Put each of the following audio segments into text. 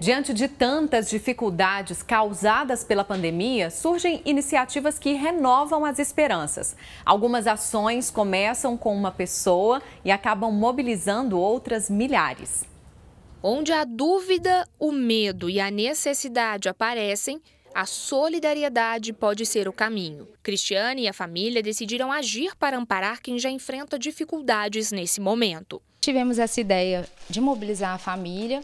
Diante de tantas dificuldades causadas pela pandemia, surgem iniciativas que renovam as esperanças. Algumas ações começam com uma pessoa e acabam mobilizando outras milhares. Onde a dúvida, o medo e a necessidade aparecem, a solidariedade pode ser o caminho. Cristiane e a família decidiram agir para amparar quem já enfrenta dificuldades nesse momento. Tivemos essa ideia de mobilizar a família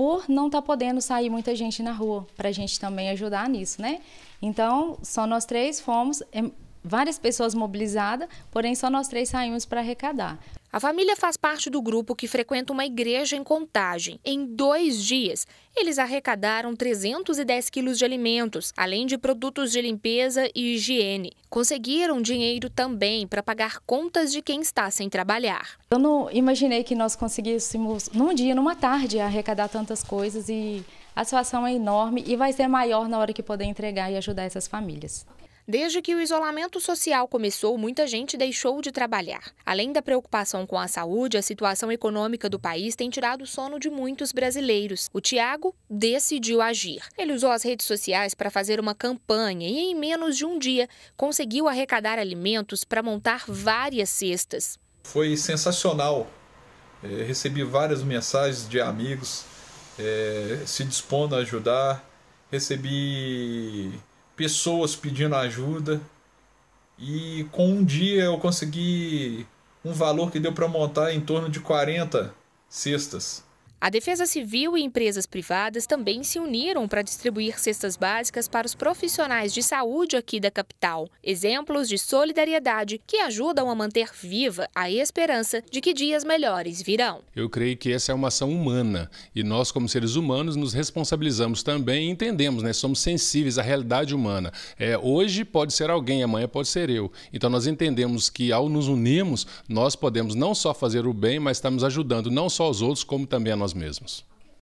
por não estar tá podendo sair muita gente na rua, para a gente também ajudar nisso, né? Então, só nós três fomos, é, várias pessoas mobilizadas, porém só nós três saímos para arrecadar. A família faz parte do grupo que frequenta uma igreja em Contagem. Em dois dias, eles arrecadaram 310 quilos de alimentos, além de produtos de limpeza e higiene. Conseguiram dinheiro também para pagar contas de quem está sem trabalhar. Eu não imaginei que nós conseguíssemos, num dia, numa tarde, arrecadar tantas coisas e a situação é enorme e vai ser maior na hora que poder entregar e ajudar essas famílias. Desde que o isolamento social começou, muita gente deixou de trabalhar. Além da preocupação com a saúde, a situação econômica do país tem tirado o sono de muitos brasileiros. O Tiago decidiu agir. Ele usou as redes sociais para fazer uma campanha e, em menos de um dia, conseguiu arrecadar alimentos para montar várias cestas. Foi sensacional. É, recebi várias mensagens de amigos é, se dispondo a ajudar. Recebi pessoas pedindo ajuda. E com um dia eu consegui um valor que deu para montar em torno de 40 cestas. A Defesa Civil e empresas privadas também se uniram para distribuir cestas básicas para os profissionais de saúde aqui da capital. Exemplos de solidariedade que ajudam a manter viva a esperança de que dias melhores virão. Eu creio que essa é uma ação humana e nós, como seres humanos, nos responsabilizamos também e entendemos, né? somos sensíveis à realidade humana. É, hoje pode ser alguém, amanhã pode ser eu. Então nós entendemos que ao nos unirmos, nós podemos não só fazer o bem, mas estamos ajudando não só os outros, como também a nós nós mesmos.